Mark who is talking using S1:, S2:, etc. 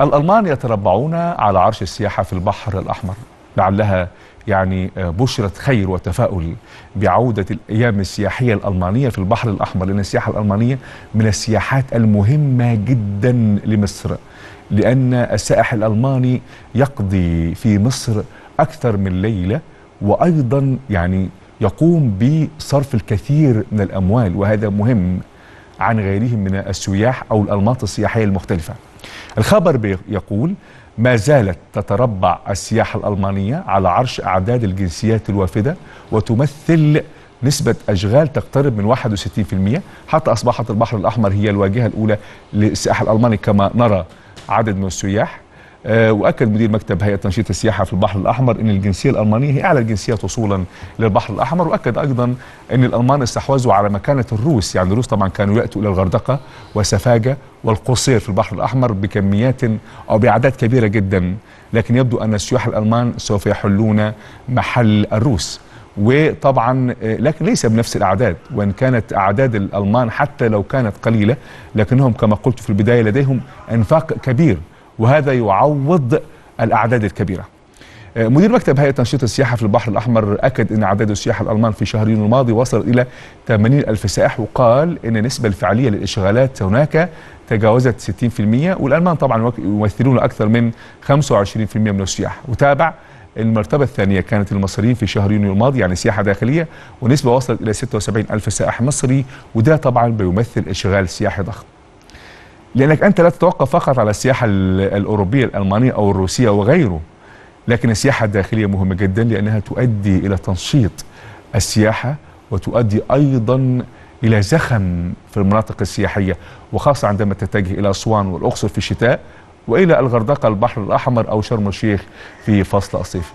S1: الألمان يتربعون على عرش السياحة في البحر الأحمر لعلها يعني آه، بشرة خير وتفاؤل بعودة الأيام السياحية الألمانية في البحر الأحمر لأن السياحة الألمانية من السياحات المهمة جدا لمصر لأن السائح الألماني يقضي في مصر أكثر من ليلة وأيضا يعني يقوم بصرف الكثير من الأموال وهذا مهم عن غيرهم من السياح أو الأنماط السياحية المختلفة الخبر يقول ما زالت تتربع السياحة الألمانية على عرش أعداد الجنسيات الوافدة وتمثل نسبة أشغال تقترب من 61% حتى أصبحت البحر الأحمر هي الواجهة الأولى للسياحة الألمانية كما نرى عدد من السياح آه، واكد مدير مكتب هيئه تنشيط السياحه في البحر الاحمر ان الجنسيه الالمانيه هي اعلى الجنسيات وصولا للبحر الاحمر واكد ايضا ان الالمان استحوذوا على مكانه الروس يعني الروس طبعا كانوا ياتوا الى الغردقه وسفاجه والقصير في البحر الاحمر بكميات او باعداد كبيره جدا لكن يبدو ان السياح الالمان سوف يحلون محل الروس وطبعا آه، لكن ليس بنفس الاعداد وان كانت اعداد الالمان حتى لو كانت قليله لكنهم كما قلت في البدايه لديهم انفاق كبير وهذا يعوض الأعداد الكبيرة آه، مدير مكتب هيئة تنشيط السياحة في البحر الأحمر أكد أن عدد السياح الألمان في شهر يونيو الماضي وصل إلى 80 ألف سائح وقال أن النسبة الفعلية للإشغالات هناك تجاوزت 60% والألمان طبعا يمثلون أكثر من 25% من السياح وتابع المرتبة الثانية كانت المصريين في شهر يونيو الماضي يعني سياحة داخلية ونسبة وصلت إلى 76 ألف سائح مصري وده طبعا بيمثل إشغال سياحي ضخم لانك انت لا تتوقف فقط على السياحه الاوروبيه الالمانيه او الروسيه وغيره لكن السياحه الداخليه مهمه جدا لانها تؤدي الى تنشيط السياحه وتؤدي ايضا الى زخم في المناطق السياحيه وخاصه عندما تتجه الى اسوان والاقصر في الشتاء والى الغردقه البحر الاحمر او شرم الشيخ في فصل الصيف